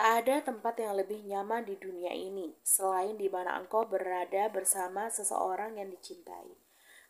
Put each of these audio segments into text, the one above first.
Tak ada tempat yang lebih nyaman di dunia ini selain di mana engkau berada bersama seseorang yang dicintai.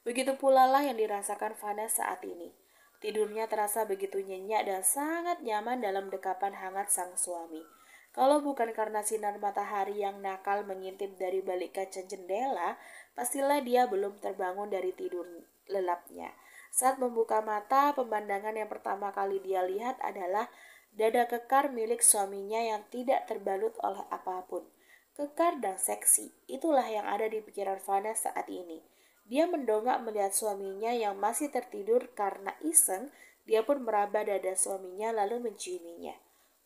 Begitu pula lah yang dirasakan Vana saat ini. Tidurnya terasa begitu nyenyak dan sangat nyaman dalam dekapan hangat sang suami. Kalau bukan karena sinar matahari yang nakal mengintip dari balik kaca jendela, pastilah dia belum terbangun dari tidur lelapnya. Saat membuka mata, pemandangan yang pertama kali dia lihat adalah Dada kekar milik suaminya yang tidak terbalut oleh apapun. Kekar dan seksi, itulah yang ada di pikiran Vana saat ini. Dia mendongak melihat suaminya yang masih tertidur karena iseng, dia pun meraba dada suaminya lalu menciuminya.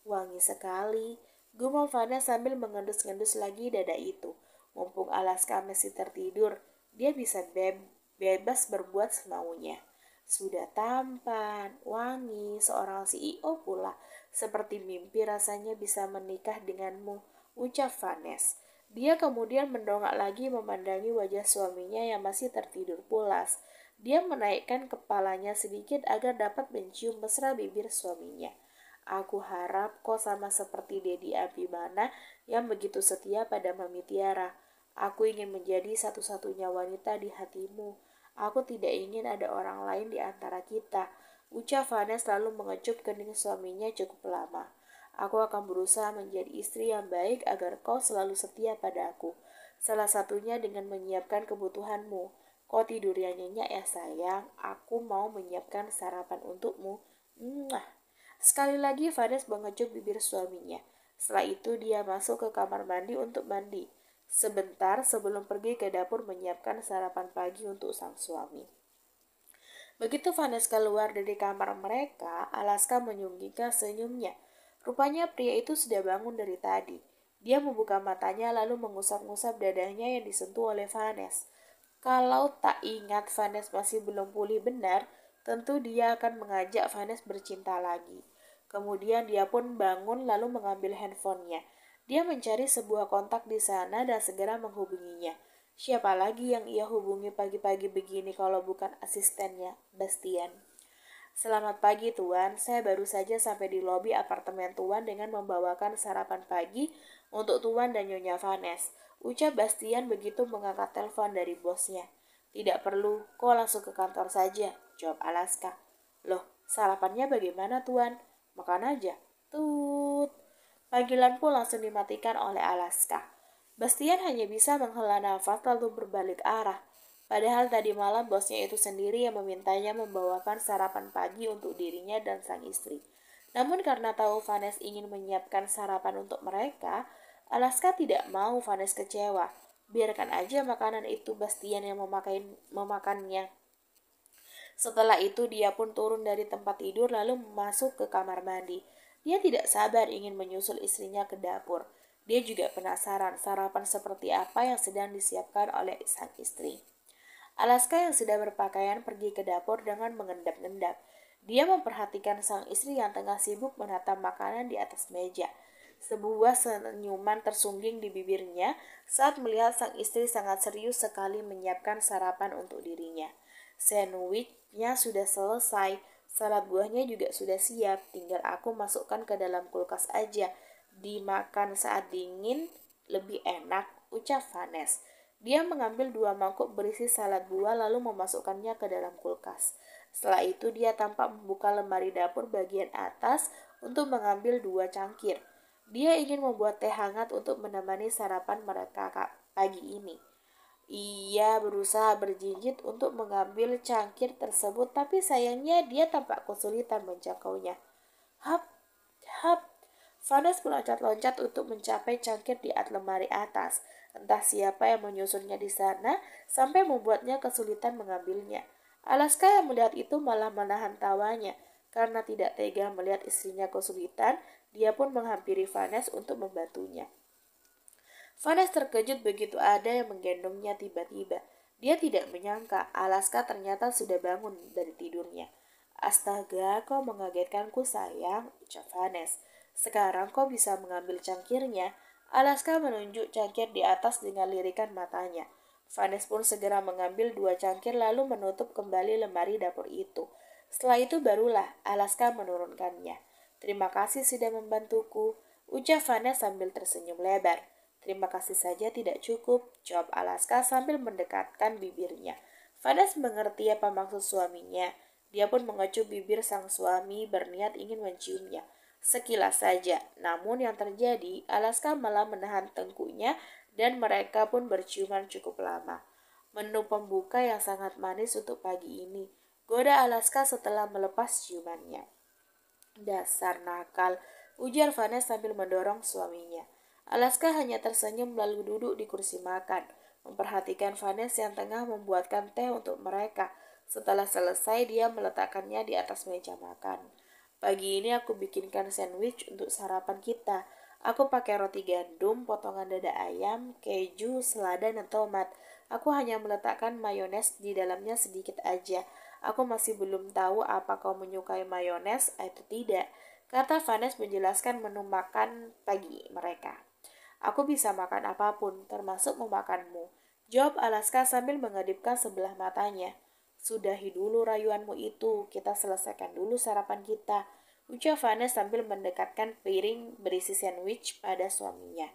Wangi sekali, gumam Vana sambil mengendus ngendus lagi dada itu. Mumpung Alaska masih tertidur, dia bisa be bebas berbuat semaunya. Sudah tampan, wangi, seorang CEO pula. Seperti mimpi rasanya bisa menikah denganmu, ucap Vanes. Dia kemudian mendongak lagi memandangi wajah suaminya yang masih tertidur pulas. Dia menaikkan kepalanya sedikit agar dapat mencium mesra bibir suaminya. Aku harap kau sama seperti Dedi Abimana yang begitu setia pada Mami Tiara. Aku ingin menjadi satu-satunya wanita di hatimu Aku tidak ingin ada orang lain di antara kita. Ucap Vanes selalu mengecup kening suaminya cukup lama. Aku akan berusaha menjadi istri yang baik agar kau selalu setia padaku. Salah satunya dengan menyiapkan kebutuhanmu. Kau tidur yang nyenyak ya sayang. Aku mau menyiapkan sarapan untukmu. Mwah. Sekali lagi Vanes mengecup bibir suaminya. Setelah itu dia masuk ke kamar mandi untuk mandi sebentar sebelum pergi ke dapur menyiapkan sarapan pagi untuk sang suami. Begitu Vanessa keluar dari kamar mereka, Alaska menyunggingkan senyumnya. Rupanya pria itu sudah bangun dari tadi. Dia membuka matanya lalu mengusap usap dadanya yang disentuh oleh Vanessa. Kalau tak ingat Vanessa masih belum pulih benar, tentu dia akan mengajak Vanessa bercinta lagi. Kemudian dia pun bangun lalu mengambil handphonenya. Dia mencari sebuah kontak di sana dan segera menghubunginya. Siapa lagi yang ia hubungi pagi-pagi begini kalau bukan asistennya, Bastian? Selamat pagi, Tuan. Saya baru saja sampai di lobi apartemen Tuan dengan membawakan sarapan pagi untuk Tuan dan Nyonya Vanes. Ucap Bastian begitu mengangkat telepon dari bosnya. Tidak perlu, kau langsung ke kantor saja, jawab Alaska. Loh, sarapannya bagaimana, Tuan? Makan aja. Tut. Panggilan pun langsung dimatikan oleh Alaska. Bastian hanya bisa menghela nafas lalu berbalik arah. Padahal tadi malam bosnya itu sendiri yang memintanya membawakan sarapan pagi untuk dirinya dan sang istri. Namun karena tahu Vanes ingin menyiapkan sarapan untuk mereka, Alaska tidak mau Vanes kecewa. Biarkan aja makanan itu Bastian yang memakai, memakannya. Setelah itu dia pun turun dari tempat tidur lalu masuk ke kamar mandi. Dia tidak sabar ingin menyusul istrinya ke dapur. Dia juga penasaran sarapan seperti apa yang sedang disiapkan oleh sang istri. Alaska yang sudah berpakaian pergi ke dapur dengan mengendap-endap. Dia memperhatikan sang istri yang tengah sibuk menata makanan di atas meja. Sebuah senyuman tersungging di bibirnya saat melihat sang istri sangat serius sekali menyiapkan sarapan untuk dirinya. Sandwichnya sudah selesai, Salad buahnya juga sudah siap, tinggal aku masukkan ke dalam kulkas aja. Dimakan saat dingin lebih enak, ucap Vanes. Dia mengambil dua mangkuk berisi salad buah lalu memasukkannya ke dalam kulkas. Setelah itu dia tampak membuka lemari dapur bagian atas untuk mengambil dua cangkir. Dia ingin membuat teh hangat untuk menemani sarapan mereka pagi ini. Ia berusaha berjinjit untuk mengambil cangkir tersebut, tapi sayangnya dia tampak kesulitan menjangkaunya. Hap, hap, Vanes meloncat-loncat untuk mencapai cangkir di at lemari atas. Entah siapa yang menyusunnya di sana, sampai membuatnya kesulitan mengambilnya. Alaska yang melihat itu malah menahan tawanya. Karena tidak tega melihat istrinya kesulitan, dia pun menghampiri Vanes untuk membantunya. Vanes terkejut begitu ada yang menggendongnya tiba-tiba. Dia tidak menyangka Alaska ternyata sudah bangun dari tidurnya. Astaga, kau mengagetkanku sayang, ucap Vanes. Sekarang kau bisa mengambil cangkirnya. Alaska menunjuk cangkir di atas dengan lirikan matanya. Vanes pun segera mengambil dua cangkir lalu menutup kembali lemari dapur itu. Setelah itu barulah Alaska menurunkannya. Terima kasih sudah membantuku, ucap Vanes sambil tersenyum lebar. Terima kasih saja tidak cukup, jawab Alaska sambil mendekatkan bibirnya. Fadas mengerti apa maksud suaminya. Dia pun mengecup bibir sang suami berniat ingin menciumnya. Sekilas saja, namun yang terjadi, Alaska malah menahan tengkuknya dan mereka pun berciuman cukup lama. Menu pembuka yang sangat manis untuk pagi ini. Goda Alaska setelah melepas ciumannya. Dasar nakal, ujar Vanessa sambil mendorong suaminya. Alaska hanya tersenyum lalu duduk di kursi makan, memperhatikan Vanessa yang tengah membuatkan teh untuk mereka. Setelah selesai, dia meletakkannya di atas meja makan. Pagi ini aku bikinkan sandwich untuk sarapan kita. Aku pakai roti gandum, potongan dada ayam, keju, selada, dan tomat. Aku hanya meletakkan mayones di dalamnya sedikit aja. Aku masih belum tahu apa kau menyukai mayones atau tidak, kata Vanes menjelaskan menu makan pagi mereka. Aku bisa makan apapun, termasuk memakanmu. Jawab Alaska sambil mengedipkan sebelah matanya. Sudahi dulu rayuanmu itu, kita selesaikan dulu sarapan kita. Ucap Vanes sambil mendekatkan piring berisi sandwich pada suaminya.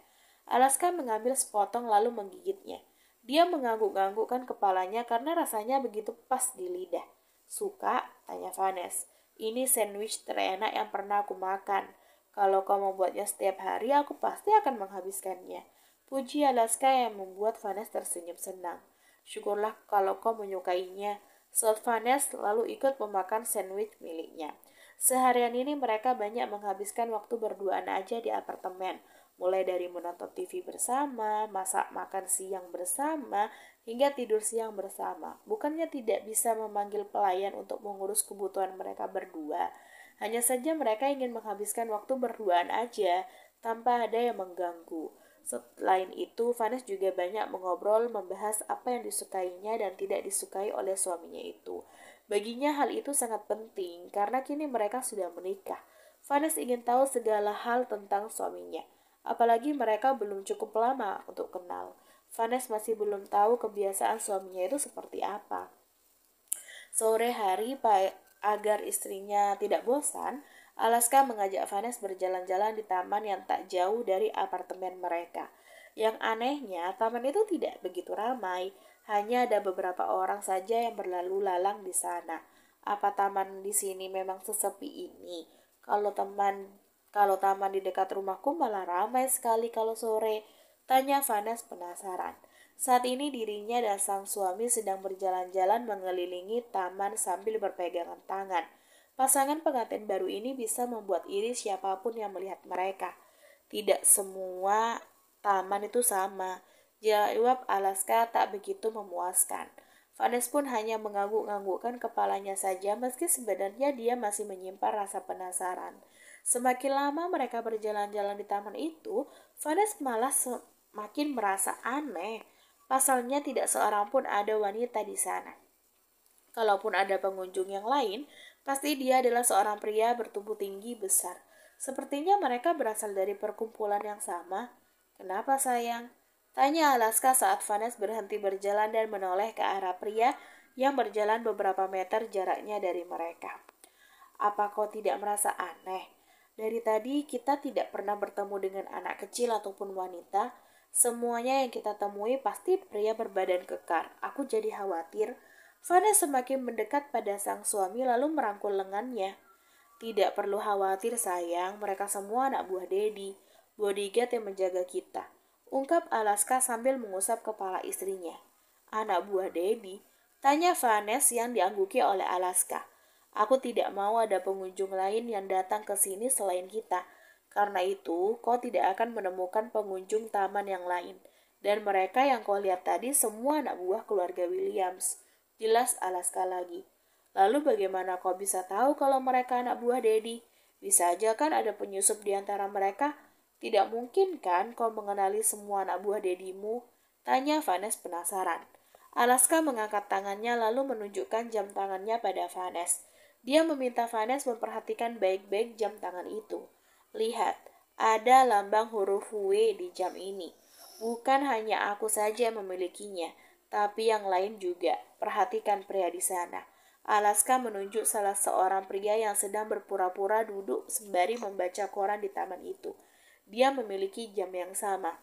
Alaska mengambil sepotong lalu menggigitnya. Dia mengangguk-anggukkan kepalanya karena rasanya begitu pas di lidah. Suka? Tanya Vanes. Ini sandwich terenak yang pernah aku makan. Kalau kau membuatnya setiap hari, aku pasti akan menghabiskannya. Puji Alaska yang membuat Vanes tersenyum senang. Syukurlah kalau kau menyukainya. Saat Vanes lalu ikut memakan sandwich miliknya. Seharian ini mereka banyak menghabiskan waktu berduaan aja di apartemen. Mulai dari menonton TV bersama, masak makan siang bersama, hingga tidur siang bersama. Bukannya tidak bisa memanggil pelayan untuk mengurus kebutuhan mereka berdua, hanya saja mereka ingin menghabiskan waktu berduaan aja, tanpa ada yang mengganggu. Selain itu, Vanes juga banyak mengobrol membahas apa yang disukainya dan tidak disukai oleh suaminya itu. Baginya hal itu sangat penting karena kini mereka sudah menikah. Vanes ingin tahu segala hal tentang suaminya, apalagi mereka belum cukup lama untuk kenal. Vanes masih belum tahu kebiasaan suaminya itu seperti apa. Sore hari, agar istrinya tidak bosan, Alaska mengajak Vanes berjalan-jalan di taman yang tak jauh dari apartemen mereka. Yang anehnya, taman itu tidak begitu ramai, hanya ada beberapa orang saja yang berlalu lalang di sana. Apa taman di sini memang sesepi ini? Kalau teman kalau taman di dekat rumahku malah ramai sekali kalau sore, tanya Vanes penasaran. Saat ini dirinya dan sang suami sedang berjalan-jalan mengelilingi taman sambil berpegangan tangan. Pasangan pengantin baru ini bisa membuat iri siapapun yang melihat mereka. Tidak semua taman itu sama. Jawab Alaska tak begitu memuaskan. Vanes pun hanya mengangguk-anggukkan kepalanya saja meski sebenarnya dia masih menyimpan rasa penasaran. Semakin lama mereka berjalan-jalan di taman itu, Vanes malah semakin merasa aneh. Pasalnya tidak seorang pun ada wanita di sana. Kalaupun ada pengunjung yang lain, pasti dia adalah seorang pria bertubuh tinggi besar. Sepertinya mereka berasal dari perkumpulan yang sama. Kenapa sayang? Tanya Alaska saat Vanes berhenti berjalan dan menoleh ke arah pria yang berjalan beberapa meter jaraknya dari mereka. Apa kau tidak merasa aneh? Dari tadi kita tidak pernah bertemu dengan anak kecil ataupun wanita, Semuanya yang kita temui pasti pria berbadan kekar. Aku jadi khawatir. Vanessa semakin mendekat pada sang suami lalu merangkul lengannya. Tidak perlu khawatir sayang, mereka semua anak buah Dedi, bodyguard yang menjaga kita. Ungkap Alaska sambil mengusap kepala istrinya. Anak buah Dedi? Tanya Vanessa yang diangguki oleh Alaska. Aku tidak mau ada pengunjung lain yang datang ke sini selain kita. Karena itu, kau tidak akan menemukan pengunjung taman yang lain. Dan mereka yang kau lihat tadi semua anak buah keluarga Williams. Jelas Alaska lagi. Lalu bagaimana kau bisa tahu kalau mereka anak buah Daddy Bisa aja kan ada penyusup di antara mereka? Tidak mungkin kan kau mengenali semua anak buah Dedimu? Tanya Vanes penasaran. Alaska mengangkat tangannya lalu menunjukkan jam tangannya pada Vanes. Dia meminta Vanes memperhatikan baik-baik jam tangan itu. Lihat, ada lambang huruf W di jam ini. Bukan hanya aku saja yang memilikinya, tapi yang lain juga. Perhatikan pria di sana. Alaska menunjuk salah seorang pria yang sedang berpura-pura duduk sembari membaca koran di taman itu. Dia memiliki jam yang sama.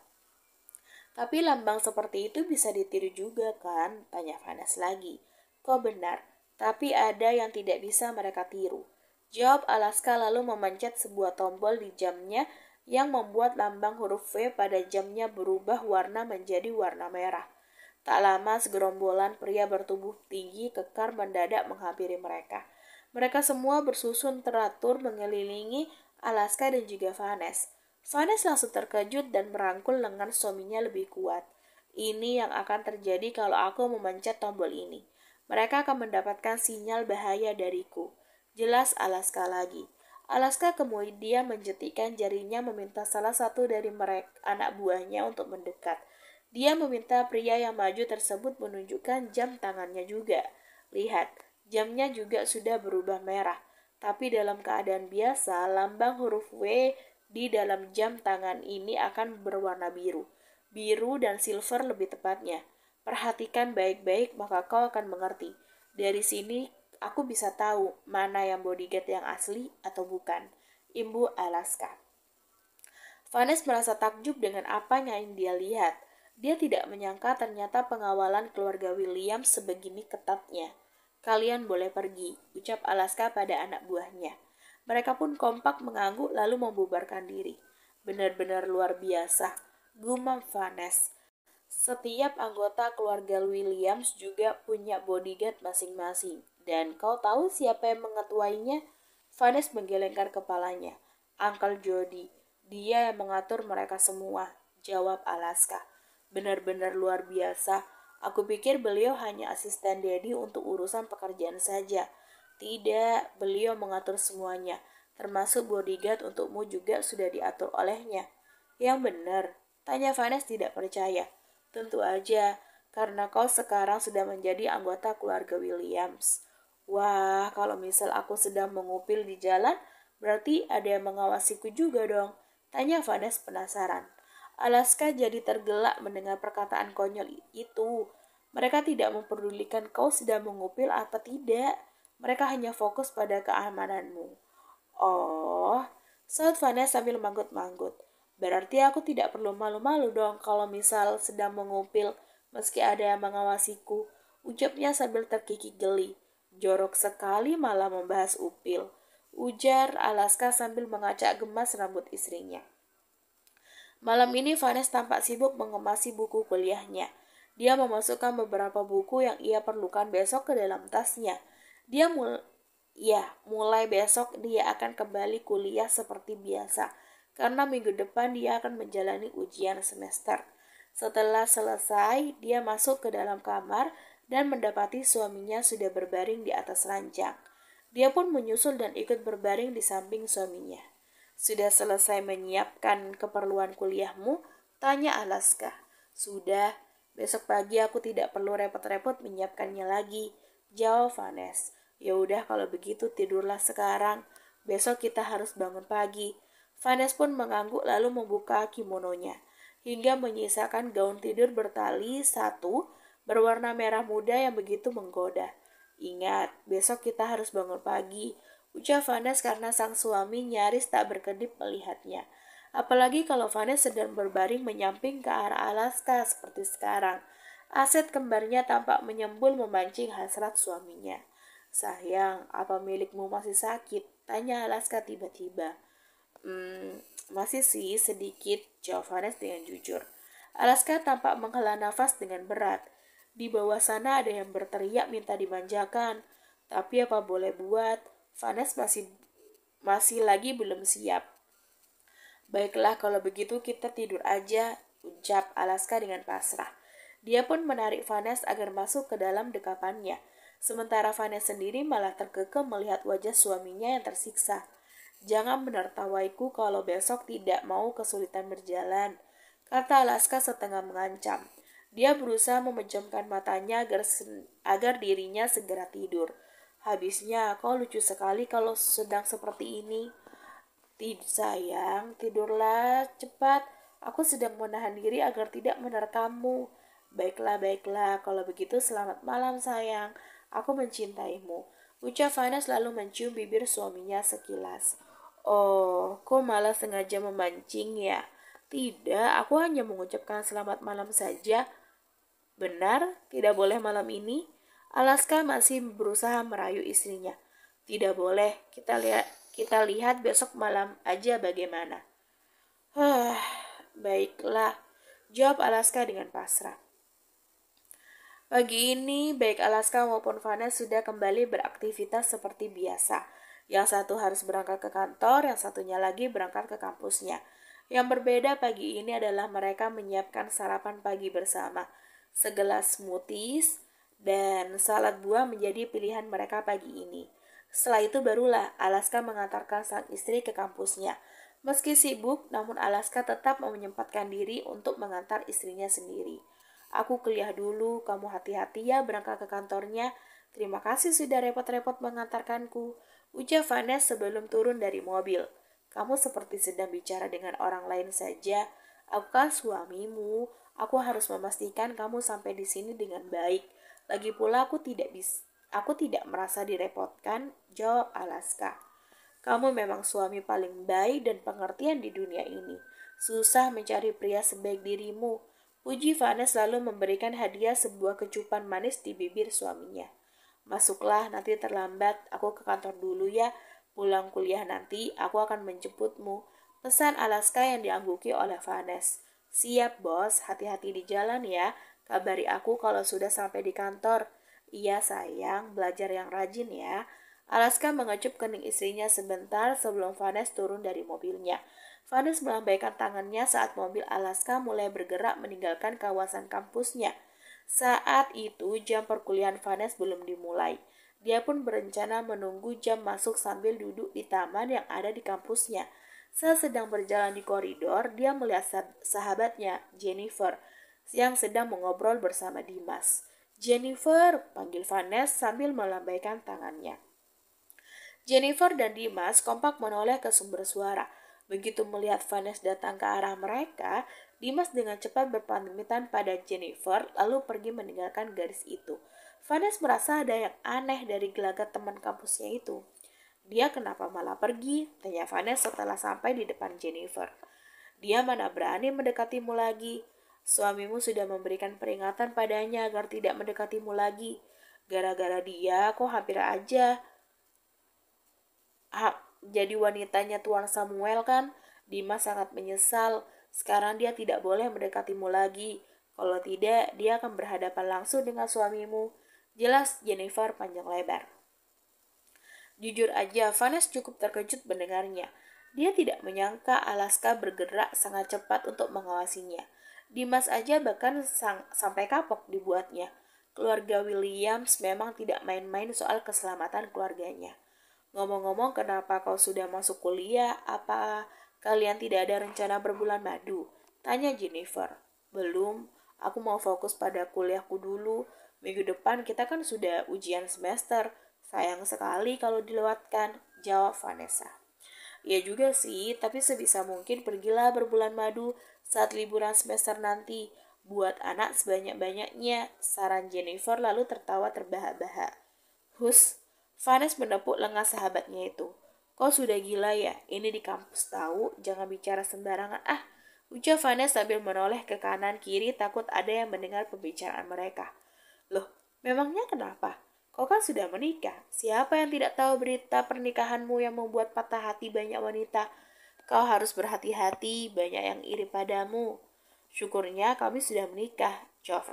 Tapi lambang seperti itu bisa ditiru juga kan? Tanya vanas lagi. Kok benar? Tapi ada yang tidak bisa mereka tiru. Jawab Alaska lalu memencet sebuah tombol di jamnya yang membuat lambang huruf V pada jamnya berubah warna menjadi warna merah. Tak lama segerombolan pria bertubuh tinggi kekar mendadak menghampiri mereka. Mereka semua bersusun teratur mengelilingi Alaska dan juga Vanes. Vanes langsung terkejut dan merangkul lengan suaminya lebih kuat. Ini yang akan terjadi kalau aku memencet tombol ini. Mereka akan mendapatkan sinyal bahaya dariku. Jelas Alaska lagi. Alaska kemudian menjetikan jarinya meminta salah satu dari mereka anak buahnya untuk mendekat. Dia meminta pria yang maju tersebut menunjukkan jam tangannya juga. Lihat, jamnya juga sudah berubah merah. Tapi dalam keadaan biasa, lambang huruf W di dalam jam tangan ini akan berwarna biru. Biru dan silver lebih tepatnya. Perhatikan baik-baik maka kau akan mengerti. Dari sini aku bisa tahu mana yang bodyguard yang asli atau bukan. Imbu Alaska. Vanes merasa takjub dengan apa yang dia lihat. Dia tidak menyangka ternyata pengawalan keluarga William sebegini ketatnya. Kalian boleh pergi, ucap Alaska pada anak buahnya. Mereka pun kompak mengangguk lalu membubarkan diri. Benar-benar luar biasa, gumam Vanes. Setiap anggota keluarga Williams juga punya bodyguard masing-masing. Dan kau tahu siapa yang mengetuainya? Vanes menggelengkan kepalanya. Uncle Jody, dia yang mengatur mereka semua, jawab Alaska. Benar-benar luar biasa. Aku pikir beliau hanya asisten Daddy untuk urusan pekerjaan saja. Tidak, beliau mengatur semuanya, termasuk bodyguard untukmu juga sudah diatur olehnya. Yang benar, tanya Vanes tidak percaya. Tentu aja, karena kau sekarang sudah menjadi anggota keluarga Williams. Wah, kalau misal aku sedang mengupil di jalan, berarti ada yang mengawasiku juga dong. Tanya Vanes penasaran. Alaska jadi tergelak mendengar perkataan konyol itu. Mereka tidak memperdulikan kau sedang mengupil apa tidak. Mereka hanya fokus pada keamananmu. Oh, saut Vanes sambil manggut-manggut. Berarti aku tidak perlu malu-malu dong kalau misal sedang mengupil meski ada yang mengawasiku. Ucapnya sambil terkikik geli. Jorok sekali malah membahas upil. Ujar Alaska sambil mengacak gemas rambut istrinya. Malam ini Vanes tampak sibuk mengemasi buku kuliahnya. Dia memasukkan beberapa buku yang ia perlukan besok ke dalam tasnya. Dia mul ya, mulai besok dia akan kembali kuliah seperti biasa karena minggu depan dia akan menjalani ujian semester. Setelah selesai, dia masuk ke dalam kamar dan mendapati suaminya sudah berbaring di atas ranjang. Dia pun menyusul dan ikut berbaring di samping suaminya. Sudah selesai menyiapkan keperluan kuliahmu? Tanya Alaska. Sudah, besok pagi aku tidak perlu repot-repot menyiapkannya lagi. Jawab Vanes. Ya udah kalau begitu tidurlah sekarang. Besok kita harus bangun pagi. Vanes pun mengangguk lalu membuka kimononya hingga menyisakan gaun tidur bertali satu berwarna merah muda yang begitu menggoda. Ingat, besok kita harus bangun pagi, ucap Vanes karena sang suami nyaris tak berkedip melihatnya. Apalagi kalau Vanes sedang berbaring menyamping ke arah Alaska seperti sekarang. Aset kembarnya tampak menyembul memancing hasrat suaminya. Sayang, apa milikmu masih sakit? Tanya Alaska tiba-tiba. Hmm, masih sih sedikit, jawab Vanes dengan jujur. Alaska tampak menghela nafas dengan berat. Di bawah sana ada yang berteriak minta dimanjakan, tapi apa boleh buat, Vanes masih masih lagi belum siap. Baiklah kalau begitu kita tidur aja, ucap Alaska dengan pasrah. Dia pun menarik Vanes agar masuk ke dalam dekapannya. Sementara Vanes sendiri malah terkekeh melihat wajah suaminya yang tersiksa. Jangan menertawaiku kalau besok tidak mau kesulitan berjalan, kata Alaska setengah mengancam. Dia berusaha memejamkan matanya agar, agar dirinya segera tidur. Habisnya, kau lucu sekali kalau sedang seperti ini. Tid sayang, tidurlah cepat. Aku sedang menahan diri agar tidak menerkamu Baiklah, baiklah. Kalau begitu, selamat malam sayang. Aku mencintaimu. Ucap Fana selalu mencium bibir suaminya sekilas. Oh, kau malah sengaja memancing ya? Tidak, aku hanya mengucapkan selamat malam saja. Benar, tidak boleh malam ini. Alaska masih berusaha merayu istrinya. Tidak boleh, kita lihat kita lihat besok malam aja bagaimana. Huh, baiklah, jawab Alaska dengan pasrah. Pagi ini, baik Alaska maupun Vana sudah kembali beraktivitas seperti biasa. Yang satu harus berangkat ke kantor, yang satunya lagi berangkat ke kampusnya. Yang berbeda pagi ini adalah mereka menyiapkan sarapan pagi bersama segelas smoothies, dan salad buah menjadi pilihan mereka pagi ini. Setelah itu barulah Alaska mengantarkan sang istri ke kampusnya. Meski sibuk, namun Alaska tetap menyempatkan diri untuk mengantar istrinya sendiri. Aku kuliah dulu, kamu hati-hati ya berangkat ke kantornya. Terima kasih sudah repot-repot mengantarkanku. Ucap Vanessa sebelum turun dari mobil. Kamu seperti sedang bicara dengan orang lain saja. Aku kan suamimu. Aku harus memastikan kamu sampai di sini dengan baik. Lagi pula aku tidak bisa Aku tidak merasa direpotkan, jawab Alaska. Kamu memang suami paling baik dan pengertian di dunia ini. Susah mencari pria sebaik dirimu. Puji Vanessa selalu memberikan hadiah sebuah kecupan manis di bibir suaminya. Masuklah, nanti terlambat. Aku ke kantor dulu ya. Pulang kuliah nanti, aku akan menjemputmu. Pesan Alaska yang diangguki oleh Vanessa. Siap bos, hati-hati di jalan ya. Kabari aku kalau sudah sampai di kantor. Iya sayang, belajar yang rajin ya. Alaska mengecup kening istrinya sebentar sebelum Vanes turun dari mobilnya. Vanes melambaikan tangannya saat mobil Alaska mulai bergerak meninggalkan kawasan kampusnya. Saat itu jam perkuliahan Vanes belum dimulai. Dia pun berencana menunggu jam masuk sambil duduk di taman yang ada di kampusnya. Sedang berjalan di koridor, dia melihat sahabatnya, Jennifer, yang sedang mengobrol bersama Dimas. Jennifer, panggil Vanes sambil melambaikan tangannya. Jennifer dan Dimas kompak menoleh ke sumber suara. Begitu melihat Vanes datang ke arah mereka, Dimas dengan cepat berpamitan pada Jennifer lalu pergi meninggalkan garis itu. Vanes merasa ada yang aneh dari gelagat teman kampusnya itu. Dia kenapa malah pergi? Tanya Vanessa setelah sampai di depan Jennifer. Dia mana berani mendekatimu lagi? Suamimu sudah memberikan peringatan padanya agar tidak mendekatimu lagi. Gara-gara dia, kok hampir aja ha, jadi wanitanya Tuan Samuel kan? Dimas sangat menyesal. Sekarang dia tidak boleh mendekatimu lagi. Kalau tidak, dia akan berhadapan langsung dengan suamimu. Jelas Jennifer panjang lebar. Jujur aja, Vanes cukup terkejut mendengarnya. Dia tidak menyangka Alaska bergerak sangat cepat untuk mengawasinya. Dimas aja bahkan sang, sampai kapok dibuatnya. Keluarga Williams memang tidak main-main soal keselamatan keluarganya. Ngomong-ngomong, kenapa kau sudah masuk kuliah? Apa kalian tidak ada rencana berbulan madu? Tanya Jennifer. Belum, aku mau fokus pada kuliahku dulu. Minggu depan kita kan sudah ujian semester Sayang sekali kalau dilewatkan, jawab Vanessa. Ya juga sih, tapi sebisa mungkin pergilah berbulan madu saat liburan semester nanti. Buat anak sebanyak-banyaknya, saran Jennifer lalu tertawa terbahak-bahak. Hus, Vanes menepuk lengah sahabatnya itu. Kok sudah gila ya? Ini di kampus tahu, jangan bicara sembarangan. Ah, ucap Vanes sambil menoleh ke kanan kiri takut ada yang mendengar pembicaraan mereka. Loh, memangnya kenapa? Kau kan sudah menikah. Siapa yang tidak tahu berita pernikahanmu yang membuat patah hati banyak wanita? Kau harus berhati-hati, banyak yang iri padamu. Syukurnya kami sudah menikah, jawab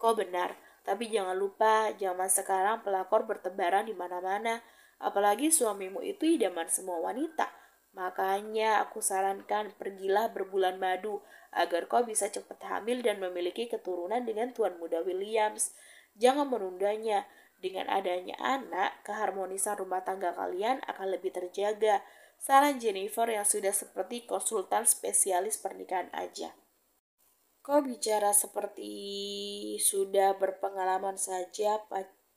Kau benar, tapi jangan lupa, zaman sekarang pelakor bertebaran di mana-mana, apalagi suamimu itu idaman semua wanita. Makanya aku sarankan pergilah berbulan madu agar kau bisa cepat hamil dan memiliki keturunan dengan Tuan Muda Williams. Jangan menundanya, dengan adanya anak, keharmonisan rumah tangga kalian akan lebih terjaga. Saran Jennifer yang sudah seperti konsultan spesialis pernikahan aja. Kok bicara seperti sudah berpengalaman saja,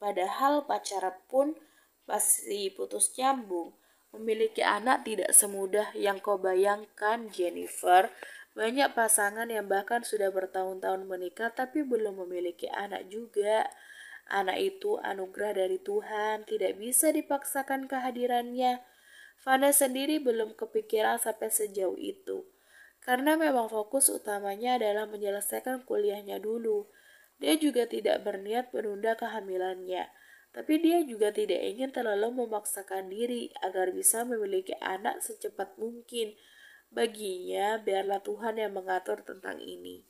padahal pacar pun masih putus nyambung. Memiliki anak tidak semudah yang kau bayangkan, Jennifer. Banyak pasangan yang bahkan sudah bertahun-tahun menikah tapi belum memiliki anak juga. Anak itu anugerah dari Tuhan, tidak bisa dipaksakan kehadirannya. Fana sendiri belum kepikiran sampai sejauh itu. Karena memang fokus utamanya adalah menyelesaikan kuliahnya dulu. Dia juga tidak berniat menunda kehamilannya. Tapi dia juga tidak ingin terlalu memaksakan diri agar bisa memiliki anak secepat mungkin. Baginya, biarlah Tuhan yang mengatur tentang ini.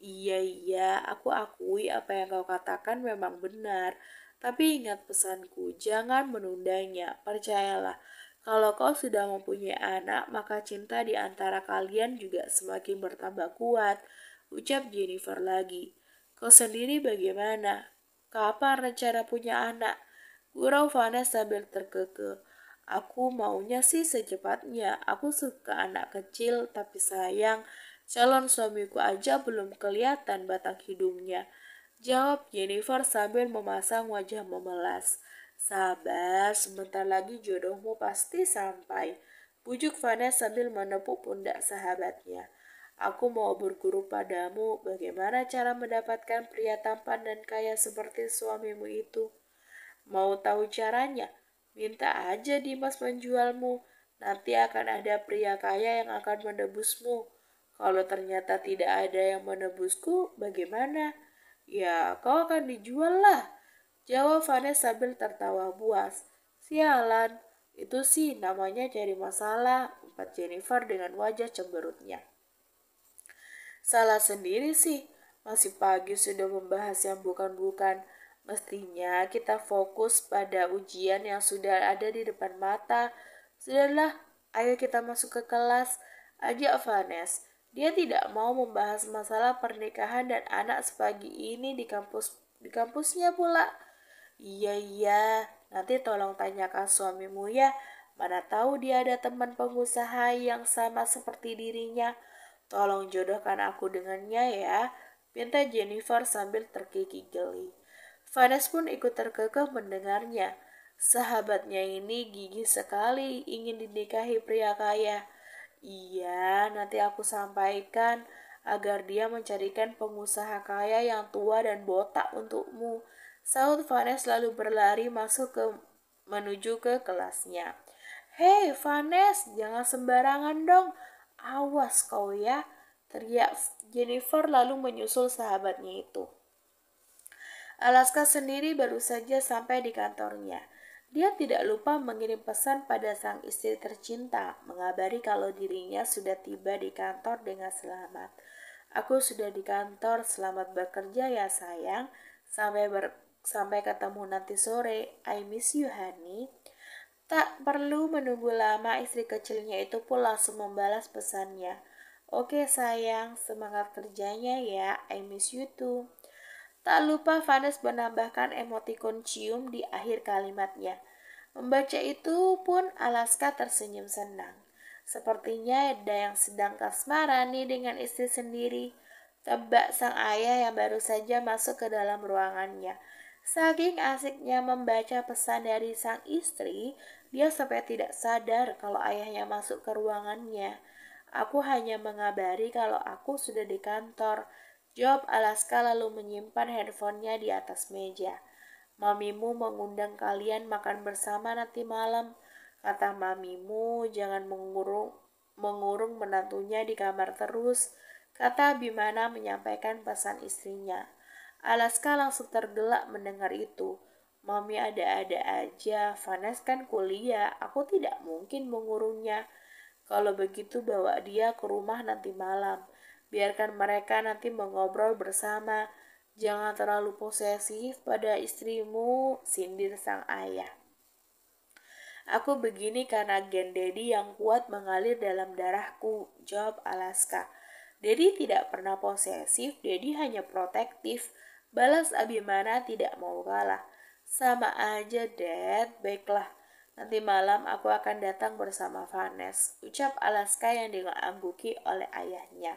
Iya, iya, aku akui apa yang kau katakan memang benar. Tapi ingat pesanku, jangan menundanya. Percayalah, kalau kau sudah mempunyai anak, maka cinta di antara kalian juga semakin bertambah kuat. Ucap Jennifer lagi. Kau sendiri bagaimana? Kapan rencana punya anak? Gurau Fana sambil terkekeh. Aku maunya sih secepatnya. Aku suka anak kecil, tapi sayang Calon suamiku aja belum kelihatan batang hidungnya. Jawab Jennifer sambil memasang wajah memelas. Sabar, sebentar lagi jodohmu pasti sampai. Pujuk Vanessa sambil menepuk pundak sahabatnya. Aku mau berguru padamu bagaimana cara mendapatkan pria tampan dan kaya seperti suamimu itu. Mau tahu caranya? Minta aja Dimas menjualmu. Nanti akan ada pria kaya yang akan menebusmu. Kalau ternyata tidak ada yang menebusku, bagaimana? Ya, kau akan dijual lah. Jawab Vanessa sambil tertawa buas. Sialan, itu sih namanya cari masalah, empat Jennifer dengan wajah cemberutnya. Salah sendiri sih, masih pagi sudah membahas yang bukan-bukan. Mestinya kita fokus pada ujian yang sudah ada di depan mata. Sudahlah, ayo kita masuk ke kelas. Ajak Vanessa. Dia tidak mau membahas masalah pernikahan dan anak sepagi ini di kampus di kampusnya pula. Iya iya, nanti tolong tanyakan suamimu ya. Mana tahu dia ada teman pengusaha yang sama seperti dirinya. Tolong jodohkan aku dengannya ya, pinta Jennifer sambil terkikik geli. Vanes pun ikut terkekeh mendengarnya. Sahabatnya ini gigih sekali ingin dinikahi pria kaya. Iya, nanti aku sampaikan agar dia mencarikan pengusaha kaya yang tua dan botak untukmu. Saud Vanes lalu berlari masuk ke menuju ke kelasnya. Hei Vanes, jangan sembarangan dong. Awas kau ya, teriak Jennifer lalu menyusul sahabatnya itu. Alaska sendiri baru saja sampai di kantornya. Dia tidak lupa mengirim pesan pada sang istri tercinta, mengabari kalau dirinya sudah tiba di kantor dengan selamat. Aku sudah di kantor, selamat bekerja ya sayang. Sampai ber sampai ketemu nanti sore. I miss you, honey. Tak perlu menunggu lama, istri kecilnya itu pun langsung membalas pesannya. Oke sayang, semangat kerjanya ya. I miss you too. Tak lupa Vanes menambahkan emotikon cium di akhir kalimatnya. Membaca itu pun Alaska tersenyum senang. Sepertinya ada yang sedang kasmaran nih dengan istri sendiri. Tebak sang ayah yang baru saja masuk ke dalam ruangannya. Saking asiknya membaca pesan dari sang istri, dia sampai tidak sadar kalau ayahnya masuk ke ruangannya. Aku hanya mengabari kalau aku sudah di kantor. Job Alaska lalu menyimpan handphonenya di atas meja. Mamimu mengundang kalian makan bersama nanti malam. Kata mamimu, jangan mengurung, mengurung menantunya di kamar terus. Kata Bimana menyampaikan pesan istrinya. Alaska langsung tergelak mendengar itu. Mami ada-ada aja, Vanes kan kuliah, aku tidak mungkin mengurungnya. Kalau begitu bawa dia ke rumah nanti malam. Biarkan mereka nanti mengobrol bersama. Jangan terlalu posesif pada istrimu, sindir sang ayah. Aku begini karena gen Dedi yang kuat mengalir dalam darahku, jawab Alaska. Dedi tidak pernah posesif, Dedi hanya protektif. Balas Abimana tidak mau kalah. Sama aja, Dad. Baiklah, nanti malam aku akan datang bersama Vanes, ucap Alaska yang diangguki oleh ayahnya.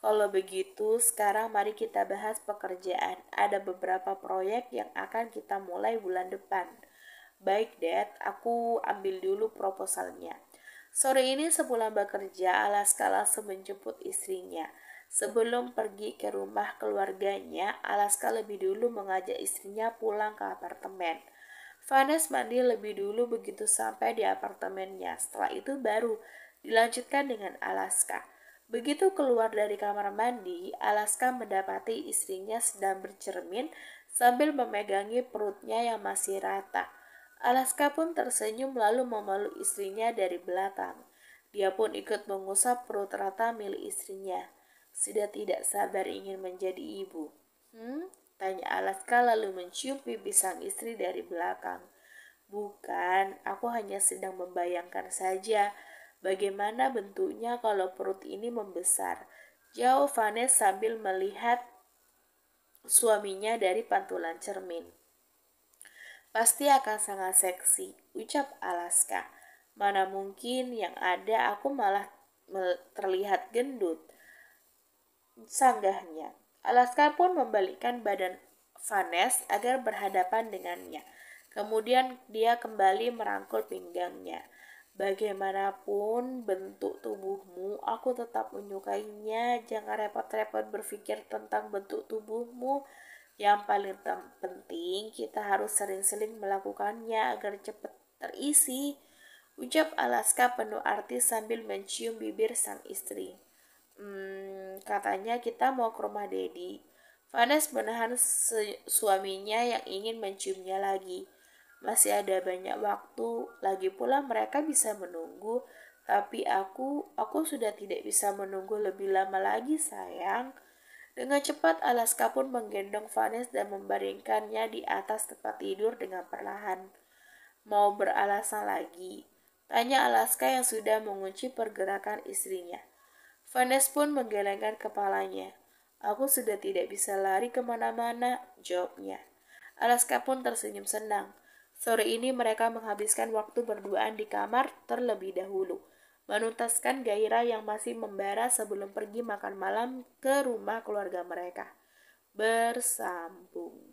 Kalau begitu, sekarang mari kita bahas pekerjaan. Ada beberapa proyek yang akan kita mulai bulan depan. Baik, Dad, aku ambil dulu proposalnya. Sore ini sepulang bekerja, Alaska langsung menjemput istrinya. Sebelum pergi ke rumah keluarganya, Alaska lebih dulu mengajak istrinya pulang ke apartemen. Vanes mandi lebih dulu begitu sampai di apartemennya. Setelah itu baru dilanjutkan dengan Alaska. Begitu keluar dari kamar mandi, Alaska mendapati istrinya sedang bercermin sambil memegangi perutnya yang masih rata. Alaska pun tersenyum lalu memeluk istrinya dari belakang. Dia pun ikut mengusap perut rata milik istrinya. Sudah tidak sabar ingin menjadi ibu. Hmm? Tanya Alaska lalu mencium pipi sang istri dari belakang. Bukan, aku hanya sedang membayangkan saja Bagaimana bentuknya kalau perut ini membesar? Jauh Vanessa sambil melihat suaminya dari pantulan cermin. Pasti akan sangat seksi, ucap Alaska. Mana mungkin yang ada aku malah terlihat gendut. Sanggahnya, Alaska pun membalikkan badan Vanessa agar berhadapan dengannya. Kemudian dia kembali merangkul pinggangnya. Bagaimanapun bentuk tubuhmu, aku tetap menyukainya. Jangan repot-repot berpikir tentang bentuk tubuhmu. Yang paling penting, kita harus sering-sering melakukannya agar cepat terisi. Ucap Alaska penuh arti sambil mencium bibir sang istri. Hmm, katanya kita mau ke rumah Dedi. Vanes menahan suaminya yang ingin menciumnya lagi. Masih ada banyak waktu, lagi pula mereka bisa menunggu, tapi aku, aku sudah tidak bisa menunggu lebih lama lagi, sayang. Dengan cepat Alaska pun menggendong Vanes dan membaringkannya di atas tempat tidur dengan perlahan. Mau beralasan lagi, tanya Alaska yang sudah mengunci pergerakan istrinya. Vanes pun menggelengkan kepalanya. Aku sudah tidak bisa lari kemana-mana, jawabnya. Alaska pun tersenyum senang. Sore ini mereka menghabiskan waktu berduaan di kamar terlebih dahulu, menuntaskan gairah yang masih membara sebelum pergi makan malam ke rumah keluarga mereka. Bersambung.